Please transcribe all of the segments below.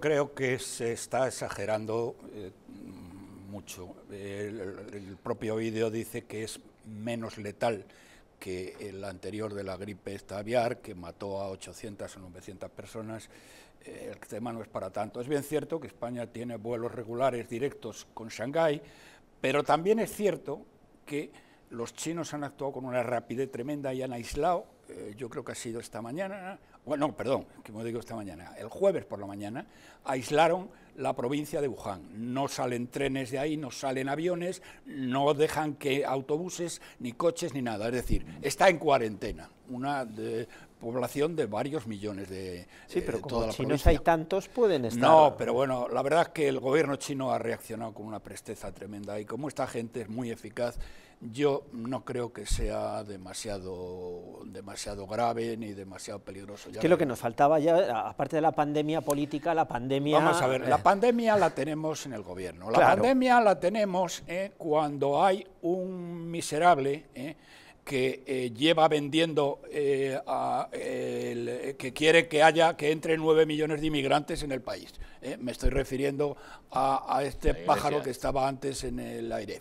Creo que se está exagerando eh, mucho. El, propio vídeo dice que es menos letal que el anterior de la gripe esta aviar, que mató a 800 o 900 personas. Eh, el tema no es para tanto. Es bien cierto que España tiene vuelos regulares directos con Shanghái, pero también es cierto que los chinos han actuado con una rapidez tremenda y han aislado eh, yo creo que ha sido esta mañana, bueno, no, perdón, como digo esta mañana, el jueves por la mañana, aislaron la provincia de Wuhan. No salen trenes de ahí, no salen aviones, no dejan que autobuses, ni coches, ni nada. Es decir, está en cuarentena, una población de varios millones de Sí, eh, pero como hay tantos, pueden estar... No, pero bueno, la verdad es que el gobierno chino ha reaccionado con una presteza tremenda y como esta gente es muy eficaz, yo no creo que sea demasiado demasiado grave ni demasiado peligroso. ¿Qué es lo que nos faltaba ya, aparte de la pandemia política, la pandemia... Vamos a ver, la eh. pandemia la tenemos en el gobierno. La pandemia la tenemos eh, cuando hay un miserable... Eh, que lleva vendiendo el, que quiere que haya que entre nueve millones de inmigrantes en el país. Me estoy refiriendo a, este pájaro que estaba antes en el aire.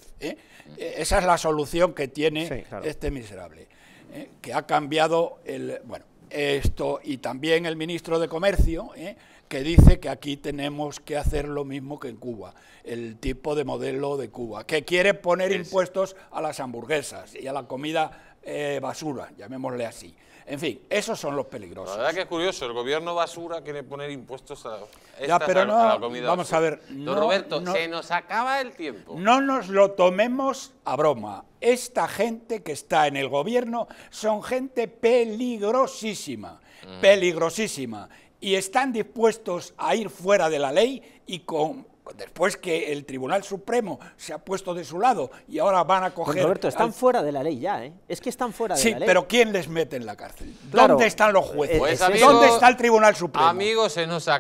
Esa es la solución que tiene este miserable. Eh, que ha cambiado el... Bueno, esto y también el ministro de Comercio, eh, que dice que aquí tenemos que hacer lo mismo que en Cuba, el tipo de modelo de Cuba, que quiere poner impuestos a las hamburguesas y a la comida eh, basura, llamémosle así. En fin, esos son los peligrosos. La verdad que es curioso, el gobierno basura quiere poner impuestos a, la comida. Vamos a ver. Roberto, se nos acaba el tiempo. No nos lo tomemos a broma. Esta gente que está en el gobierno son gente peligrosísima, mm. peligrosísima. Y están dispuestos a ir fuera de la ley y con después que el Tribunal Supremo se ha puesto de su lado y ahora van a coger... Roberto, están fuera de la ley ya, ¿eh? Es que están fuera de la ley. Sí, pero ¿quién les mete en la cárcel? ¿Dónde están los jueces? Pues, ¿Dónde está el Tribunal Supremo? Amigos, se nos ha